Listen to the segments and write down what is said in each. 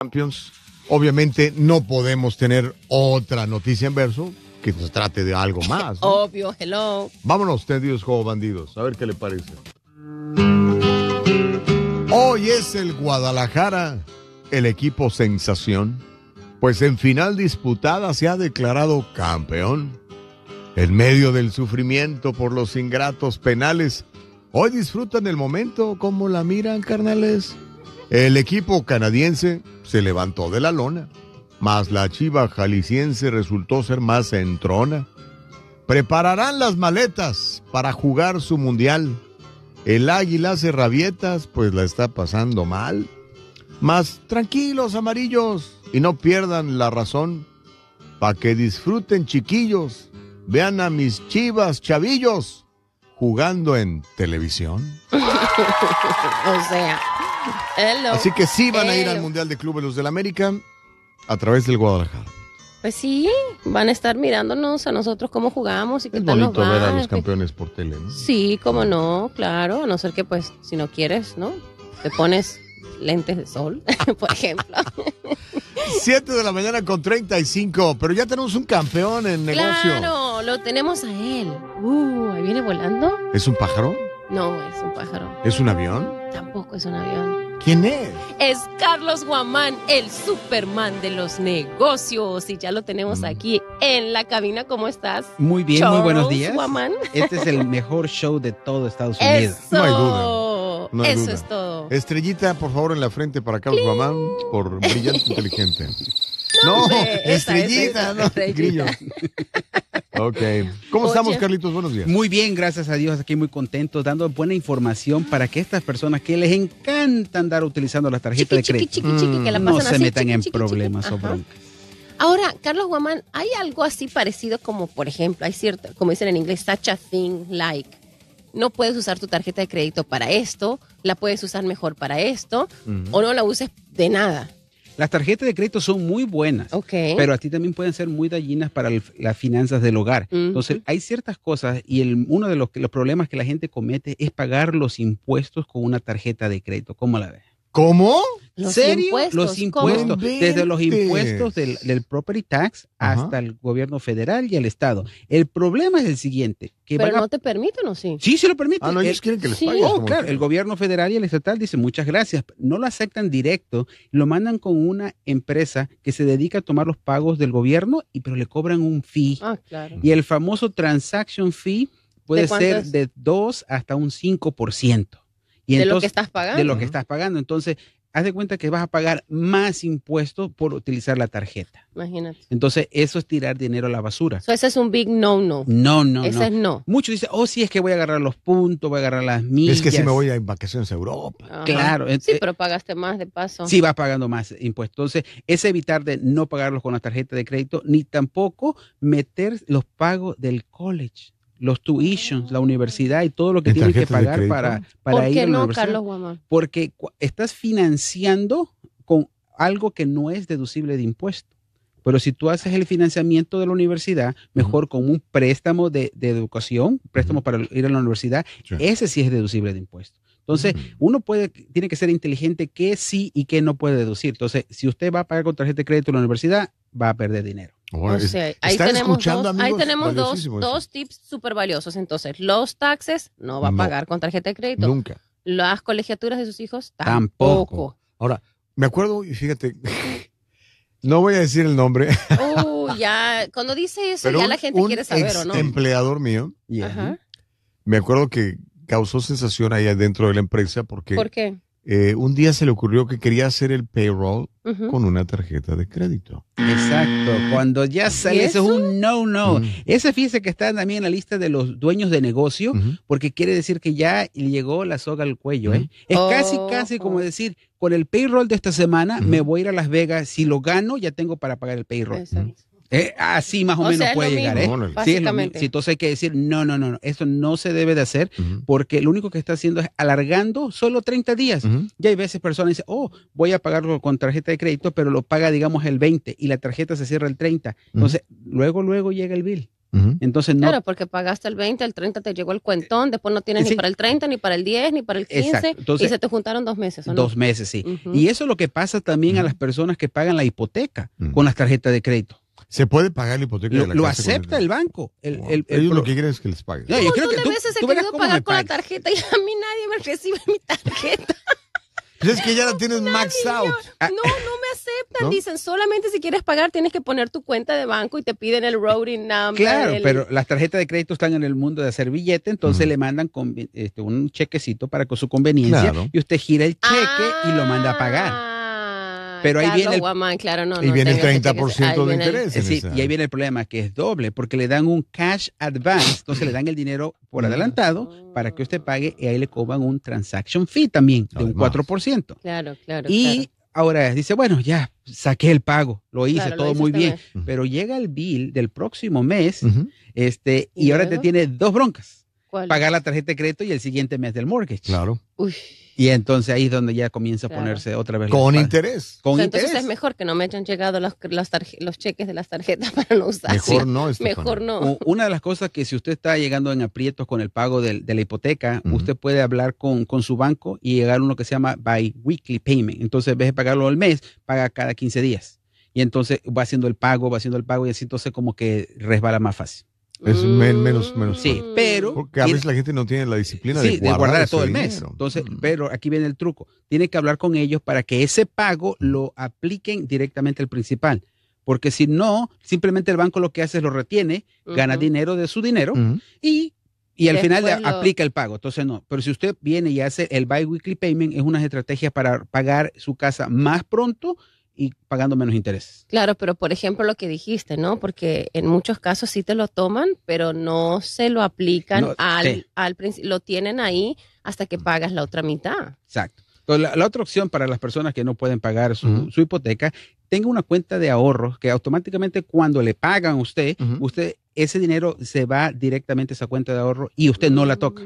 Champions, obviamente no podemos tener otra noticia en verso que nos trate de algo más. Obvio, hello. Vámonos, tendidos Juego bandidos, a ver qué le parece. Hoy es el Guadalajara, el equipo sensación, pues en final disputada se ha declarado campeón. En medio del sufrimiento por los ingratos penales, hoy disfrutan el momento como la miran, carnales. El equipo canadiense se levantó de la lona, mas la chiva jalisciense resultó ser más entrona. Prepararán las maletas para jugar su mundial. El águila hace rabietas, pues la está pasando mal. Mas tranquilos, amarillos, y no pierdan la razón. Pa' que disfruten, chiquillos. Vean a mis chivas, chavillos, jugando en televisión. o sea. Así que sí van a ir al Mundial de Clubes los del América a través del Guadalajara. Pues sí, van a estar mirándonos a nosotros cómo jugamos y qué tal bonito ver a los campeones por tele, Sí, cómo no, claro, a no ser que pues si no quieres, ¿no? Te pones lentes de sol, por ejemplo. Siete de la mañana con 35, pero ya tenemos un campeón en negocio. Claro, lo tenemos a él. Uh, ahí viene volando. ¿Es un pájaro? No, es un pájaro. ¿Es un avión? Tampoco es un avión. ¿Quién es? Es Carlos Guamán, el Superman de los negocios. Y ya lo tenemos mm. aquí en la cabina. ¿Cómo estás? Muy bien, muy buenos días. Guamán. Este es el mejor show de todo Estados Unidos. Eso. No hay duda. Eso es todo. Estrellita, por favor, en la frente para Carlos Guamán por brillante inteligente. No, estrellita, no, ok. ¿Cómo estamos, Carlitos? Buenos días. Muy bien, gracias a Dios, aquí muy contentos, dando buena información para que estas personas que les encanta andar utilizando las tarjetas de crédito mm, no se metan en problemas o oh, broncas. Ahora, Carlos Guamán, hay algo así parecido como, por ejemplo, hay cierto, como dicen en inglés, such a thing like no puedes usar tu tarjeta de crédito para esto, la puedes usar mejor para esto, o no la uses de nada. Las tarjetas de crédito son muy buenas, pero a ti también pueden ser muy dañinas para las finanzas del hogar. Entonces, hay ciertas cosas y el, uno de los, los problemas que la gente comete es pagar los impuestos con una tarjeta de crédito. ¿Cómo la ves? ¿Cómo? ¿Los ¿Serio? Impuestos, los impuestos, desde los impuestos del, property tax hasta el gobierno federal y el estado. El problema es el siguiente. Pero no te permiten, ¿o sí? Sí, sí lo permiten. Ah, no, ellos eh, quieren que les oh, claro, el gobierno federal y el estatal dicen muchas gracias. No lo aceptan directo, lo mandan con una empresa que se dedica a tomar los pagos del gobierno, y pero le cobran un fee. Ah, claro. Y el famoso transaction fee puede ser de 2 hasta un 5% de lo que estás pagando. De lo que estás pagando. Entonces, haz de cuenta que vas a pagar más impuestos por utilizar la tarjeta. Imagínate. Entonces, eso es tirar dinero a la basura. eso ese es un big no-no. No, no. Ese es no. Muchos dicen, oh, sí, es que voy a agarrar los puntos, voy a agarrar las millas. Es que si me voy a vacaciones a Europa. Claro. Eh, sí, eh. pero pagaste más de paso. Sí, vas pagando más impuestos. Entonces, es evitar de no pagarlos con la tarjeta de crédito, ni tampoco meter los pagos del college los tuitions, la universidad y todo lo que tienes que pagar para, para ir a la no, Carlos Porque estás financiando con algo que no es deducible de impuesto. Pero si tú haces el financiamiento de la universidad, mejor con un préstamo de, educación, préstamo para ir a la universidad, ese sí es deducible de impuesto. Entonces, uno puede, tiene que ser inteligente qué sí y qué no puede deducir. Entonces, si usted va a pagar con tarjeta de crédito en la universidad, va a perder dinero ahí tenemos, dos, tips súper valiosos. Entonces, los taxes no va a pagar con tarjeta de crédito. Nunca. Las colegiaturas de sus hijos tampoco. Ahora, me acuerdo, y fíjate, no voy a decir el nombre. Uh, ya, cuando dice eso, ya la gente quiere saber, ¿o no? empleador mío, me acuerdo que causó sensación ahí dentro de la empresa porque... ¿Por qué? Eh, un día se le ocurrió que quería hacer el payroll con una tarjeta de crédito. Exacto, cuando ya sale, eso? es un no, no. Mm. Ese fíjese que está también en la lista de los dueños de negocio, porque quiere decir que ya llegó la soga al cuello. ¿eh? Es casi, casi como oh. decir, con el payroll de esta semana me voy a ir a Las Vegas, si lo gano ya tengo para pagar el payroll. Exacto. Eh, así más o, menos puede llegar. Si entonces hay que decir, no, no, no, no, eso no se debe de hacer porque lo único que está haciendo es alargando solo 30 días. Ya hay veces personas dicen, oh, voy a pagarlo con tarjeta de crédito, pero lo paga, digamos, el 20 y la tarjeta se cierra el 30. Entonces, luego, luego llega el bill. Entonces no. Claro, porque pagaste el 20, el 30 te llegó el cuentón, eh, después no tienes ni para el 30, ni para el 10, ni para el 15, y se te juntaron dos meses. Dos meses, sí. Y eso es lo que pasa también a las personas que pagan la hipoteca con las tarjetas de crédito. ¿Se puede pagar la hipoteca lo, de la Lo acepta el, banco. El, el, Ellos lo que quieren es que les paguen. No, yo pues creo que tú, veces he querido pagar con la tarjeta y a mí nadie me recibe mi tarjeta. Pues es que ya la tienes max out. No, no me aceptan. Dicen, solamente si quieres pagar tienes que poner tu cuenta de banco y te piden el routing number. Claro, pero las tarjetas de crédito están en el mundo de hacer billete, entonces le mandan este, un chequecito para con su conveniencia y usted gira el cheque y lo manda a pagar. Ah, pero ahí viene el, claro, y viene el 30% de interés. y ahí viene el problema, que es doble, porque le dan un cash advance, entonces le dan el dinero por mm. adelantado para que usted pague y ahí le cobran un transaction fee también de un 4%. Claro, claro. Y ahora dice, bueno, ya saqué el pago, lo hice todo muy bien, pero llega el bill del próximo mes este, y, ahora te tiene dos broncas. Pagar la tarjeta de crédito y el siguiente mes del mortgage. Claro. Uy. Y entonces ahí es donde ya comienza a ponerse otra vez. Con interés. Con Entonces es mejor que no me hayan llegado los, cheques de las tarjetas para no usar. Mejor no. Mejor no. Una de las cosas que si usted está llegando en aprietos con el pago de, la hipoteca, usted puede hablar con, su banco y llegar a uno que se llama by weekly payment. Entonces, en vez de pagarlo al mes, paga cada 15 días. Y entonces va haciendo el pago, va haciendo el pago y así entonces como que resbala más fácil. Es menos, menos. Sí, pero. Porque a veces la gente no tiene la disciplina de, guardar todo el mes. Entonces, mm. pero aquí viene el truco. Tiene que hablar con ellos para que ese pago lo apliquen directamente al principal. Porque si no, simplemente el banco lo que hace es lo retiene, gana dinero de su dinero y, y al final aplica el pago. Entonces, no. Pero si usted viene y hace el Weekly payment, es una estrategia para pagar su casa más pronto y pagando menos intereses. Claro, pero por ejemplo lo que dijiste, ¿no? Porque en muchos casos sí te lo toman, pero no se lo aplican al, principio, lo tienen ahí hasta que mm. pagas la otra mitad. Exacto. Entonces, la, otra opción para las personas que no pueden pagar su, hipoteca, tenga una cuenta de ahorros que automáticamente cuando le pagan a usted, usted ese dinero se va directamente a esa cuenta de ahorro y usted no la toca.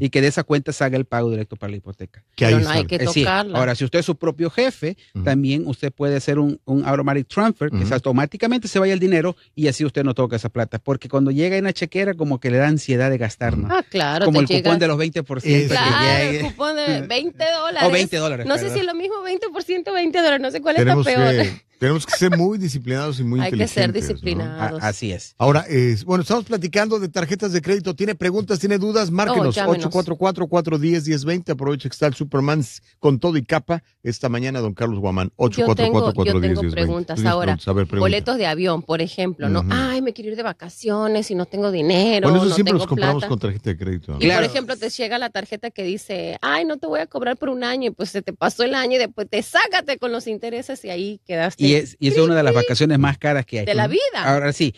Y que de esa cuenta salga el pago directo para la hipoteca. Que Pero no hay que eh, tocarla. Ahora, si usted es su propio jefe, también usted puede hacer un, un automatic transfer, que automáticamente se vaya el dinero y así usted no toca esa plata. Porque cuando llega en la chequera, como que le da ansiedad de gastar, Ah, claro. Como el cupón de los 20%. claro, el cupón de 20 dólares. O 20 dólares. No sé si es lo mismo 20%, 20 dólares. No sé cuál es la peor. Tenemos que ser muy disciplinados y muy inteligentes. Hay que ser disciplinados. Así es. Ahora, bueno, estamos platicando de tarjetas de crédito. ¿Tiene preguntas, tiene dudas? Márquenos. 844-410-1020. Aprovecha que está el Superman con todo y capa. Esta mañana, don Carlos Guamán. 844 Yo tengo, yo tengo preguntas ahora. Boletos de avión, por ejemplo, ¿no? Ay, me quiero ir de vacaciones y no tengo dinero. Bueno, eso siempre los compramos con tarjeta de crédito. Y, por ejemplo, te llega la tarjeta que dice, ay, no te voy a cobrar por un año y pues se te pasó el año y después te sácate con los intereses y ahí quedaste. Y es, y es una de las vacaciones más caras que hay. De la vida. Ahora sí,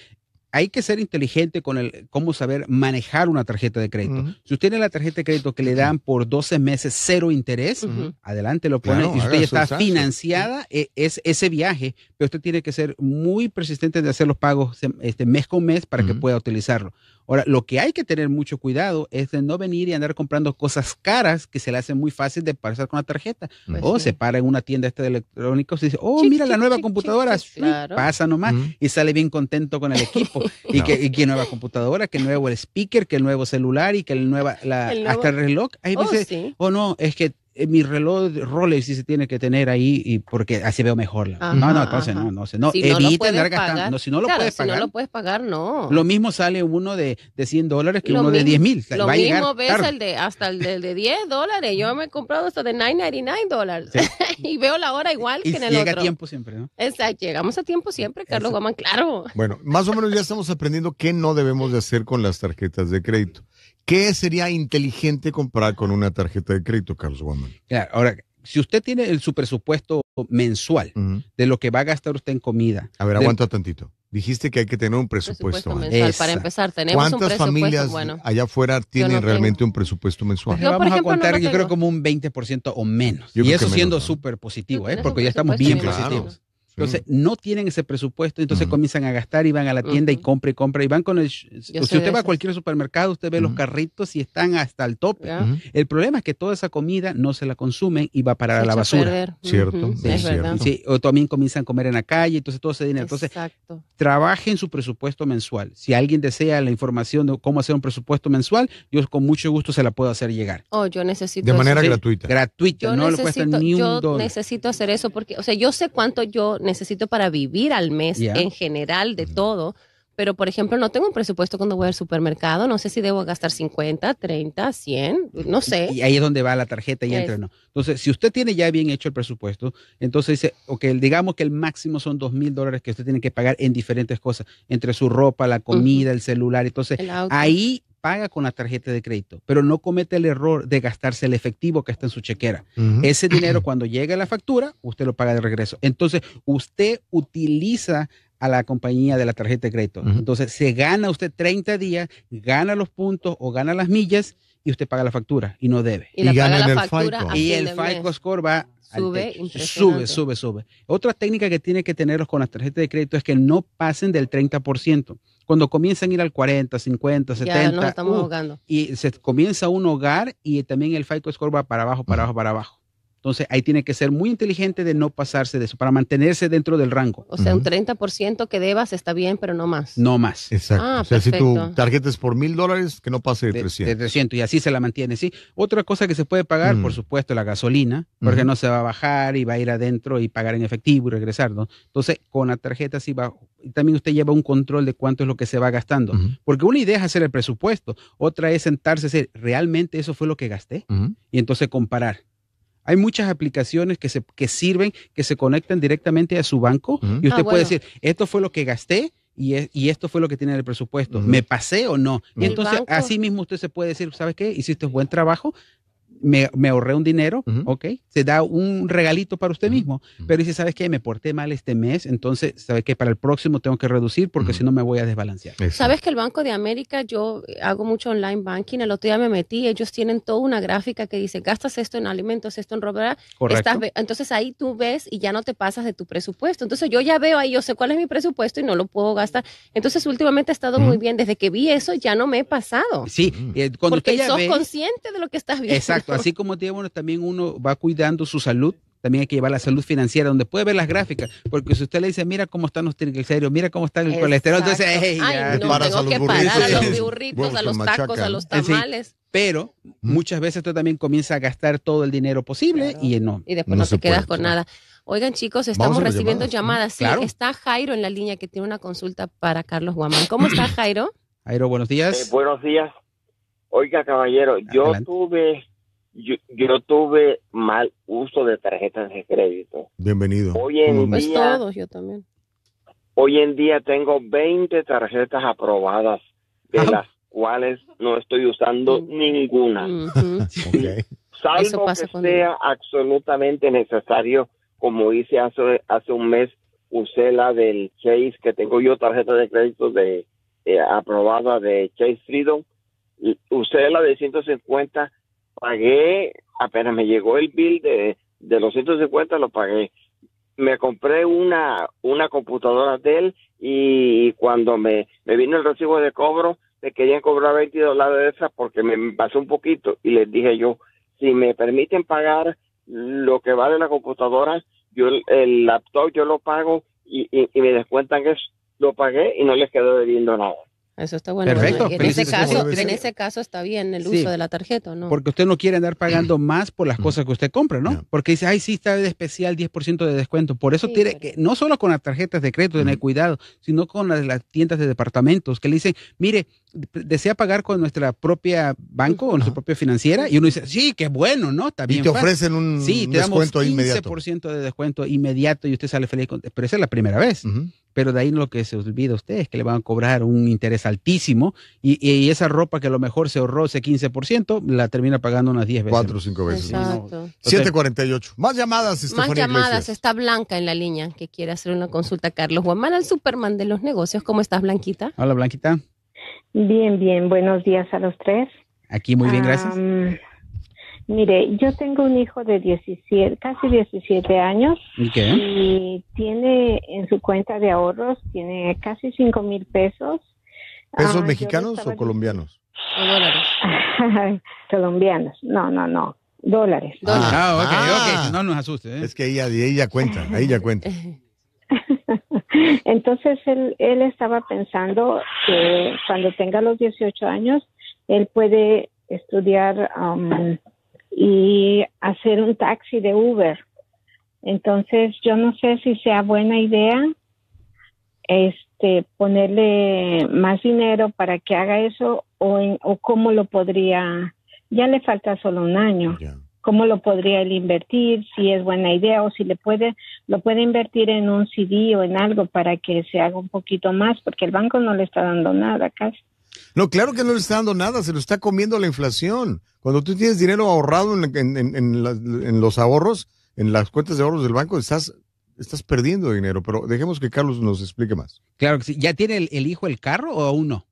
hay que ser inteligente con el cómo saber manejar una tarjeta de crédito. Si usted tiene la tarjeta de crédito que le dan por 12 meses cero interés, adelante lo pone. y usted ya está financiada, e, es ese viaje, pero usted tiene que ser muy persistente de hacer los pagos este, mes con mes para que pueda utilizarlo. Ahora, lo que hay que tener mucho cuidado es de no venir y andar comprando cosas caras que se le hacen muy fácil de pasar con la tarjeta. o se para en una tienda esta de electrónicos y dice, oh, mira la nueva computadora, pasa nomás y sale bien contento con el equipo. y, que, nueva computadora, que nuevo el speaker, que el nuevo celular y que el nueva, la, hasta el reloj. Ahí veces, oh, o oh, no, es que eh, mi reloj Rolex sí se tiene que tener ahí y porque así veo mejor. no, no, entonces no no, sé. no, evita no gastando. si no lo puedes pagar. no lo puedes pagar, no. Lo mismo sale uno de, de 100 dólares que uno de 10 mil. Lo mismo ves el de, hasta el de, de 10 dólares. Yo me he comprado esto de 9.99 dólares. y veo la hora igual que en el llega otro. Llega a tiempo siempre, ¿no? Exacto, llegamos a tiempo siempre, Carlos Guamán, claro. Bueno, más o menos ya estamos aprendiendo qué no debemos de hacer con las tarjetas de crédito. ¿Qué sería inteligente comprar con una tarjeta de crédito, Carlos Woman? ahora, si usted tiene el, su presupuesto mensual de lo que va a gastar usted en comida. A ver, aguanta tantito. Dijiste que hay que tener un presupuesto, mensual. Para empezar, tenemos ¿Cuántas un presupuesto? familias allá afuera tienen realmente un presupuesto mensual? Vamos a contar, yo creo, como un 20% o menos. y eso siendo súper positivo, ¿eh? porque ya estamos bien positivos. Entonces, no tienen ese presupuesto, entonces comienzan a gastar y van a la tienda y compra y compra y van con el... si usted va a cualquier supermercado, usted ve los carritos y están hasta el tope. El problema es que toda esa comida no se la consumen y va para la basura. Cierto, es cierto. o también comienzan a comer en la calle, entonces todo ese dinero. Entonces, Exacto. trabajen su presupuesto mensual. Si alguien desea la información de cómo hacer un presupuesto mensual, yo con mucho gusto se la puedo hacer llegar. Oh, yo necesito... De manera gratuita. Gratuito. no le cuesta ni un Yo necesito hacer eso porque, o sea, yo sé cuánto yo necesito para vivir al mes en general de todo. Pero, por ejemplo, no tengo un presupuesto cuando voy al supermercado. No sé si debo gastar 50, 30, 100, no sé. Y ahí es donde va la tarjeta y entra ¿no? Entonces, si usted tiene ya bien hecho el presupuesto, entonces dice, ok, digamos que el máximo son dos mil dólares que usted tiene que pagar en diferentes cosas, entre su ropa, la comida, el celular. Entonces, ahí paga con la tarjeta de crédito, pero no comete el error de gastarse el efectivo que está en su chequera. Ese dinero cuando llega a la factura, usted lo paga de regreso. Entonces, usted utiliza a la compañía de la tarjeta de crédito. Entonces, se gana usted 30 días, gana los puntos o gana las millas y usted paga la factura y no debe. Y, gana la factura Y el FICO score va sube, sube, sube, sube. Otra técnica que tiene que tenerlos con las tarjetas de crédito es que no pasen del 30% cuando comienzan a ir al 40, 50, 70. estamos uh, Y se comienza un hogar y también el FICO score va para abajo, para abajo, para abajo. Entonces ahí tiene que ser muy inteligente de no pasarse de eso, para mantenerse dentro del rango. O sea, un 30% que debas está bien, pero no más. No más. Exacto. Ah, o sea, si tu tarjeta es por mil dólares, que no pase de, 300. De 300 y así se la mantiene, ¿sí? Otra cosa que se puede pagar, por supuesto, la gasolina, porque no se va a bajar y va a ir adentro y pagar en efectivo y regresar, ¿no? Entonces, con la tarjeta sí va también usted lleva un control de cuánto es lo que se va gastando. Porque una idea es hacer el presupuesto, otra es sentarse a decir, ¿realmente eso fue lo que gasté? Y entonces comparar. Hay muchas aplicaciones que, se, sirven, que se conectan directamente a su banco y usted ah, puede decir, esto fue lo que gasté, y, esto fue lo que tiene el presupuesto. ¿Me pasé o no? Y entonces, así mismo usted se puede decir, ¿sabes qué? Hiciste buen trabajo, me, me, ahorré un dinero, ok, se da un regalito para usted mismo, pero dice, ¿sabes qué? Me porté mal este mes, entonces, ¿sabes qué? Para el próximo tengo que reducir porque si no me voy a desbalancear. ¿Sabes que el Banco de América, yo hago mucho online banking, el otro día me metí, ellos tienen toda una gráfica que dice, gastas esto en alimentos, esto en ropa, Correcto. entonces ahí tú ves y ya no te pasas de tu presupuesto. Entonces yo ya veo ahí, yo sé cuál es mi presupuesto y no lo puedo gastar. Entonces últimamente ha estado muy bien, desde que vi eso ya no me he pasado. Sí, mm. eh, cuando porque sos consciente de lo que estás viendo. Exacto así como digamos, también uno va cuidando su salud, también hay que llevar la salud financiera, donde puede ver las gráficas, porque si usted le dice, mira cómo están los triglicéridos, mira cómo está el colesterol, entonces, no, tengo que a los burritos, a los tacos, a los tamales. pero muchas veces tú también comienzas a gastar todo el dinero posible y no. Y después no, te quedas con nada. Oigan, chicos, estamos recibiendo llamadas. está Jairo en la línea que tiene una consulta para Carlos Guamán. ¿Cómo está Jairo? Jairo, buenos días. Eh, buenos días. Oiga, caballero, yo tuve yo, tuve mal uso de tarjetas de crédito. Bienvenido. Hoy en día, yo también. Hoy en día tengo 20 tarjetas aprobadas, de ah. las cuales no estoy usando mm. ninguna. Mm-hmm. Salvo que sea absolutamente necesario, como hice hace, hace un mes, usé la del Chase, que tengo yo tarjeta de crédito de eh, aprobada de Chase Freedom, usé la de 150 pagué, apenas me llegó el bill de, de los 150, lo pagué. Me compré una, una computadora de él y cuando me, vino el recibo de cobro, me querían cobrar 20 dólares de esa porque me pasó un poquito y les dije yo, si me permiten pagar lo que vale la computadora, yo el laptop yo lo pago y, y, me descuentan que lo pagué y no les quedó debiendo nada. Eso está bueno. Perfecto. en, ese caso, está bien el uso de la tarjeta, ¿no? Porque usted no quiere andar pagando mm. más por las mm. cosas que usted compra, ¿no? Porque dice, ay, sí, está de especial 10% de descuento. Por eso tiene que, no solo con las tarjetas de crédito, tener mm. cuidado, sino con las, las, tiendas de departamentos que le dicen, mire, desea pagar con nuestra propia banco o nuestra propia financiera y uno dice, sí, qué bueno, ¿no? también y te ofrecen un, sí, te descuento 15% de descuento inmediato y usted sale feliz. Con... Pero esa es la primera vez. Pero de ahí lo que se olvida usted es que le van a cobrar un interés altísimo y, esa ropa que a lo mejor se ahorró ese 15%, la termina pagando unas 10 veces. 4 o 5 veces. Exacto. 748. Más llamadas, Más llamadas. Está Blanca en la línea que quiere hacer una consulta. Carlos Guamán, al Superman de los negocios. ¿Cómo estás, Blanquita? Hola, Blanquita. Bien, bien, buenos días a los tres. Aquí muy bien, gracias. mire, yo tengo un hijo de 17, casi 17 años y tiene en su cuenta de ahorros, tiene casi cinco mil pesos. ¿Pesos ah, mexicanos o colombianos? colombianos, no, no, no, dólares. Ah, ah, ah. no nos asuste. ¿eh? Es que ella, ella cuenta, ella cuenta. Entonces él, él estaba pensando que cuando tenga los 18 años, él puede estudiar um, y hacer un taxi de Uber. Entonces yo no sé si sea buena idea este ponerle más dinero para que haga eso o, o cómo lo podría. Ya le falta solo un año cómo lo podría él invertir, si es buena idea o si le puede, lo puede invertir en un CD o en algo para que se haga un poquito más, porque el banco no le está dando nada casi. No, claro que no le está dando nada, se lo está comiendo la inflación. Cuando tú tienes dinero ahorrado en, en, los ahorros, en las cuentas de ahorros del banco, estás, estás perdiendo dinero. Pero dejemos que Carlos nos explique más. Claro que sí. ¿Ya tiene el, el hijo el carro o aún no?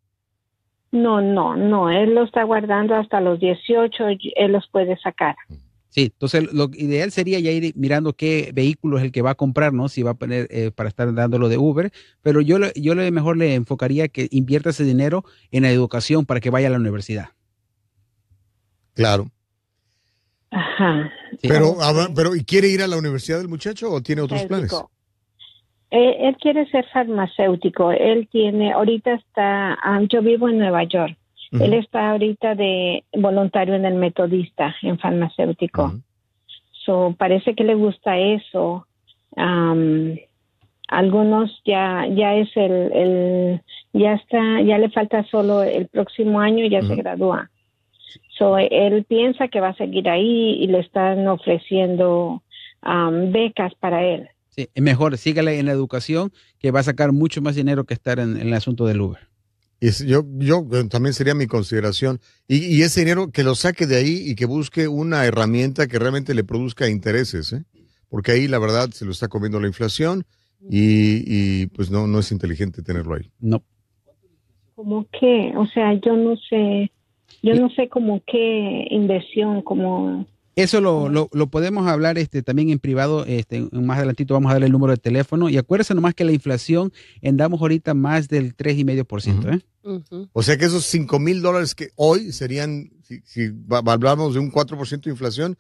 No, no, no, él lo está guardando hasta los 18, él los puede sacar. Sí, entonces lo ideal sería ya ir mirando qué vehículo es el que va a comprar, ¿no? Si va a poner eh, para estar dándolo de Uber, pero yo, yo le, mejor le enfocaría que invierta ese dinero en la educación para que vaya a la universidad. Claro. Ajá. Pero, este. ah, pero ¿y quiere ir a la universidad el muchacho o tiene otros planes? Eh, él, quiere ser farmacéutico. Él tiene, ahorita está, ah, yo vivo en Nueva York. Él está ahorita de voluntario en el metodista, en farmacéutico. so, parece que le gusta eso. algunos ya, ya es el, ya está, ya le falta solo el próximo año y ya se gradúa. So, él piensa que va a seguir ahí y le están ofreciendo becas para él mejor sígale en la educación que va a sacar mucho más dinero que estar en, el asunto del Uber. Y yo, yo eh, también sería mi consideración. Y, y, ese dinero que lo saque de ahí y que busque una herramienta que realmente le produzca intereses, ¿eh? porque ahí la verdad se lo está comiendo la inflación y, pues no, no es inteligente tenerlo ahí. No. ¿Cómo que, o sea, yo no sé, yo no sé cómo qué inversión, como eso lo, lo, podemos hablar este, también en privado. Este, más adelantito vamos a darle el número de teléfono. Y acuérdese nomás que la inflación andamos ahorita más del 3,5%. y medio ¿eh? O sea que esos 5 mil dólares que hoy serían, si, hablamos de un 4% de inflación,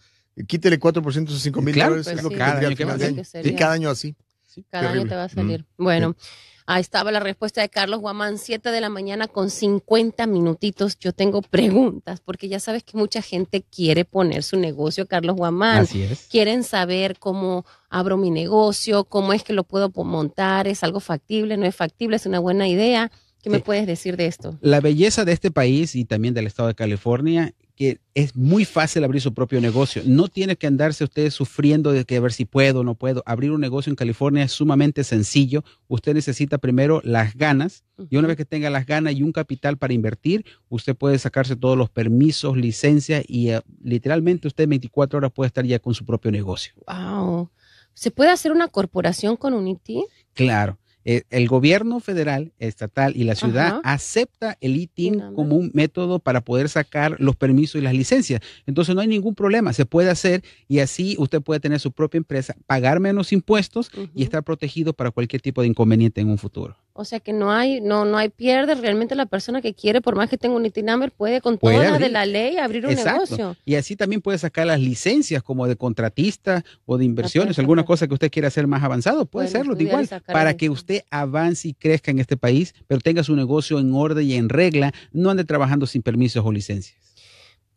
quítele 4% a esos 5 eh, mil dólares, pues es lo que final año. Y cada año así. Cada año te va a salir. Bueno, ahí estaba la respuesta de Carlos Guamán, 7 de la mañana con 50 minutitos. Yo tengo preguntas, porque ya sabes que mucha gente quiere poner su negocio, Carlos Guamán. Así Quieren saber cómo abro mi negocio, cómo es que lo puedo montar, es algo factible, no es factible, es una buena idea. ¿Qué me puedes decir de esto? La belleza de este país y también del estado de California que es muy fácil abrir su propio negocio. No tiene que andarse ustedes sufriendo de que a ver si puedo o no puedo. Abrir un negocio en California es sumamente sencillo. Usted necesita primero las ganas y una vez que tenga las ganas y un capital para invertir, usted puede sacarse todos los permisos, licencias y eh, literalmente usted 24 horas puede estar ya con su propio negocio. Wow. ¿Se puede hacer una corporación con Unity? Claro. Eh, el gobierno federal, estatal y la ciudad acepta el ITIN como un método para poder sacar los permisos y las licencias. Entonces no hay ningún problema, se puede hacer y así usted puede tener su propia empresa, pagar menos impuestos y estar protegido para cualquier tipo de inconveniente en un futuro. O sea que no hay, no, no hay pierde. Realmente la persona que quiere, por más que tenga un itinamber, puede con toda de la ley abrir un negocio. Y así también puede sacar las licencias como de contratista o de inversiones, alguna cosa que usted quiera hacer más avanzado, puede hacerlo de igual, para que usted avance y crezca en este país, pero tenga su negocio en orden y en regla, no ande trabajando sin permisos o licencias.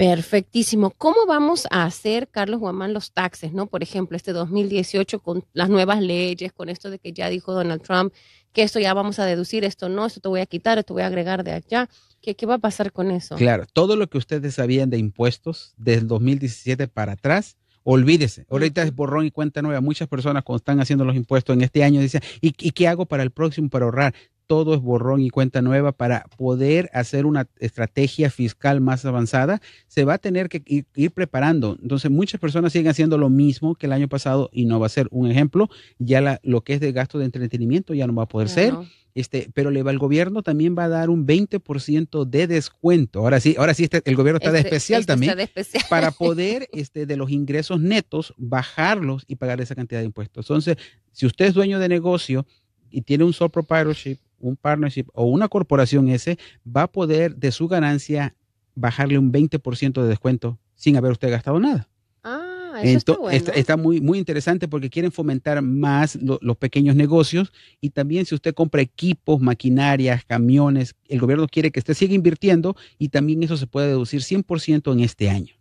Perfectísimo. ¿Cómo vamos a hacer, Carlos Guamán, los taxes, no? Por ejemplo, este 2018 con las nuevas leyes, con esto de que ya dijo Donald Trump que esto ya vamos a deducir, esto no, esto te voy a quitar, esto voy a agregar de allá. ¿Qué, qué va a pasar con eso? Claro, todo lo que ustedes sabían de impuestos del 2017 para atrás, olvídese. Ahorita es borrón y cuenta nueva. Muchas personas cuando están haciendo los impuestos en este año dicen, ¿y qué hago para el próximo para ahorrar? todo es borrón y cuenta nueva para poder hacer una estrategia fiscal más avanzada, se va a tener que ir, preparando. Entonces, muchas personas siguen haciendo lo mismo que el año pasado y no va a ser un ejemplo. Ya lo que es de gasto de entretenimiento ya no va a poder ser. Este, pero le va, el gobierno también va a dar un 20% de descuento. Ahora sí, ahora sí este, el gobierno está de este, especial este también para poder este, de los ingresos netos bajarlos y pagar esa cantidad de impuestos. Entonces, si usted es dueño de negocio y tiene un sole proprietorship un partnership o una corporación ese va a poder de su ganancia bajarle un 20% de descuento sin haber usted gastado nada. Ah, eso Entonces, está, muy, muy interesante porque quieren fomentar más los pequeños negocios y también si usted compra equipos, maquinarias, camiones, el gobierno quiere que usted siga invirtiendo y también eso se puede deducir 100% en este año.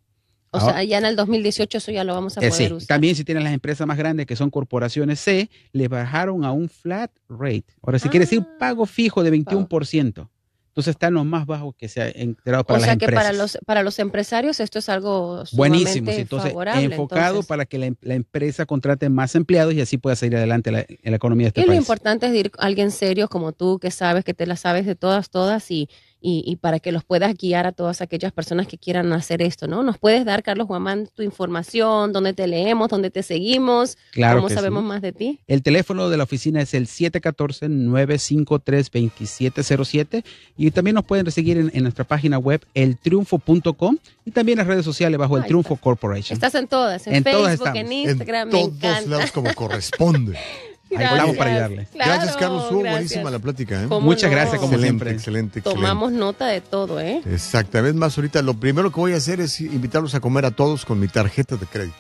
O sea, ah. ya en el 2018 eso ya lo vamos a eh, poder usar. También si tienen las empresas más grandes que son corporaciones C, le bajaron a un flat rate. Ahora, si quiere decir ah. pago fijo de 21%. Entonces están los más bajos que se ha enterado para o sea que para los, para los empresarios esto es algo buenísimo. Entonces, enfocado para que em, la, empresa contrate más empleados y así pueda seguir adelante la, la economía de este país. Y lo importante es ir a alguien serio como tú, que sabes, que te la sabes de todas, todas y y, para que los puedas guiar a todas aquellas personas que quieran hacer esto, ¿no? ¿Nos puedes dar, Carlos Guamán, tu información, dónde te leemos, dónde te seguimos? ¿Cómo sabemos más de ti? El teléfono de la oficina es el 714-953-2707 y también nos pueden seguir en, nuestra página web eltriunfo.com y también en las redes sociales bajo el Triunfo Corporation. Estás en todas, en, Facebook, en Instagram, en todos lados como corresponde. Gracias, Carlos. fue buenísima la plática. ¿eh? Muchas gracias, como siempre. Tomamos nota de todo, ¿eh? Exactamente. Más ahorita, lo primero que voy a hacer es invitarlos a comer a todos con mi tarjeta de crédito.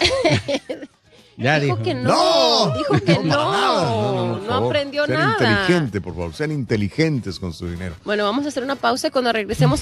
dijo, que no. ¡No! aprendió nada. sean inteligente, por favor. Sean inteligentes con su dinero. Bueno, vamos a hacer una pausa cuando regresemos.